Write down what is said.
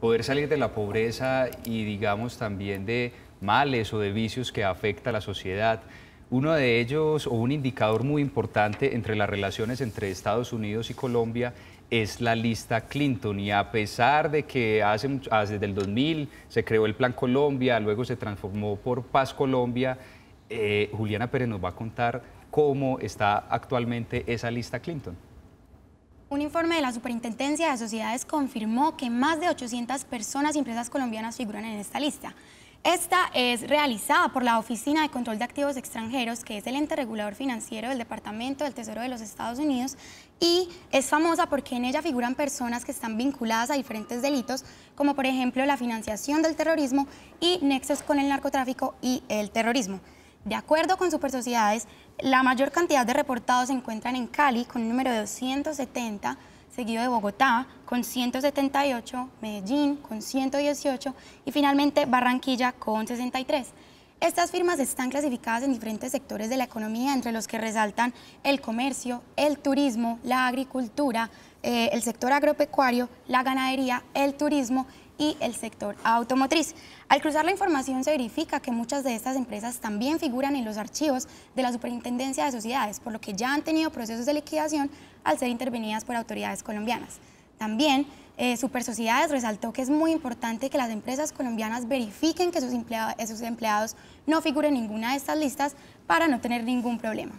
poder salir de la pobreza y digamos también de males o de vicios que afecta a la sociedad. Uno de ellos, o un indicador muy importante entre las relaciones entre Estados Unidos y Colombia, es la lista Clinton. Y a pesar de que hace, ah, desde el 2000 se creó el Plan Colombia, luego se transformó por Paz Colombia, eh, Juliana Pérez nos va a contar cómo está actualmente esa lista Clinton. Un informe de la Superintendencia de Sociedades confirmó que más de 800 personas y empresas colombianas figuran en esta lista. Esta es realizada por la Oficina de Control de Activos Extranjeros, que es el ente regulador financiero del Departamento del Tesoro de los Estados Unidos, y es famosa porque en ella figuran personas que están vinculadas a diferentes delitos, como por ejemplo la financiación del terrorismo y nexos con el narcotráfico y el terrorismo. De acuerdo con super la mayor cantidad de reportados se encuentran en Cali con un número de 270, seguido de Bogotá con 178, Medellín con 118 y finalmente Barranquilla con 63. Estas firmas están clasificadas en diferentes sectores de la economía, entre los que resaltan el comercio, el turismo, la agricultura, eh, el sector agropecuario, la ganadería, el turismo y el sector automotriz. Al cruzar la información se verifica que muchas de estas empresas también figuran en los archivos de la Superintendencia de Sociedades, por lo que ya han tenido procesos de liquidación al ser intervenidas por autoridades colombianas. También eh, Super Sociedades resaltó que es muy importante que las empresas colombianas verifiquen que sus, sus empleados no figuren en ninguna de estas listas para no tener ningún problema.